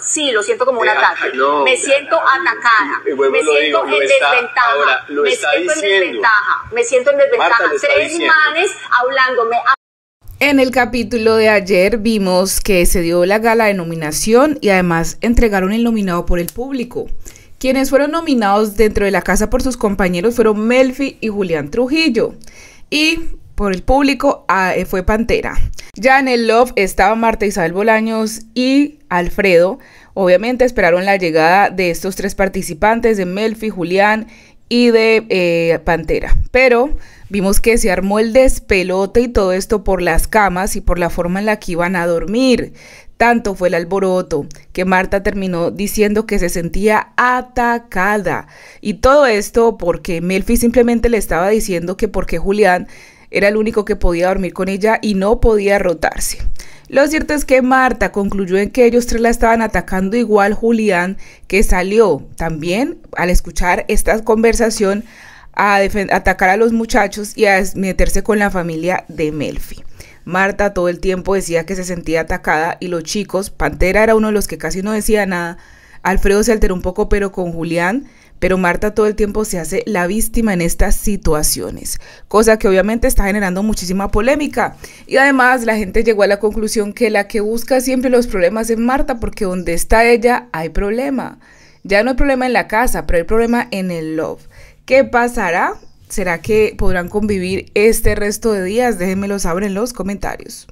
sí, lo siento como un eh, ah, ataque. me siento atacada. Eh, me siento en desventaja. me siento en desventaja. Me siento en desventaja. Tres imanes En el capítulo de ayer vimos que se dio la gala de nominación y además entregaron el nominado por el público. Quienes fueron nominados dentro de la casa por sus compañeros fueron Melfi y Julián Trujillo. Y por el público ah, eh, fue Pantera. Ya en el Love estaba Marta Isabel Bolaños y Alfredo. Obviamente esperaron la llegada de estos tres participantes, de Melfi, Julián y de eh, Pantera. Pero vimos que se armó el despelote y todo esto por las camas y por la forma en la que iban a dormir. Tanto fue el alboroto que Marta terminó diciendo que se sentía atacada. Y todo esto porque Melfi simplemente le estaba diciendo que porque Julián era el único que podía dormir con ella y no podía rotarse. Lo cierto es que Marta concluyó en que ellos tres la estaban atacando igual Julián que salió también al escuchar esta conversación a atacar a los muchachos y a meterse con la familia de Melfi. Marta todo el tiempo decía que se sentía atacada y los chicos, Pantera era uno de los que casi no decía nada, Alfredo se alteró un poco, pero con Julián, pero Marta todo el tiempo se hace la víctima en estas situaciones, cosa que obviamente está generando muchísima polémica. Y además la gente llegó a la conclusión que la que busca siempre los problemas es Marta, porque donde está ella hay problema. Ya no hay problema en la casa, pero hay problema en el love. ¿Qué pasará? ¿Será que podrán convivir este resto de días? Déjenmelo saber en los comentarios.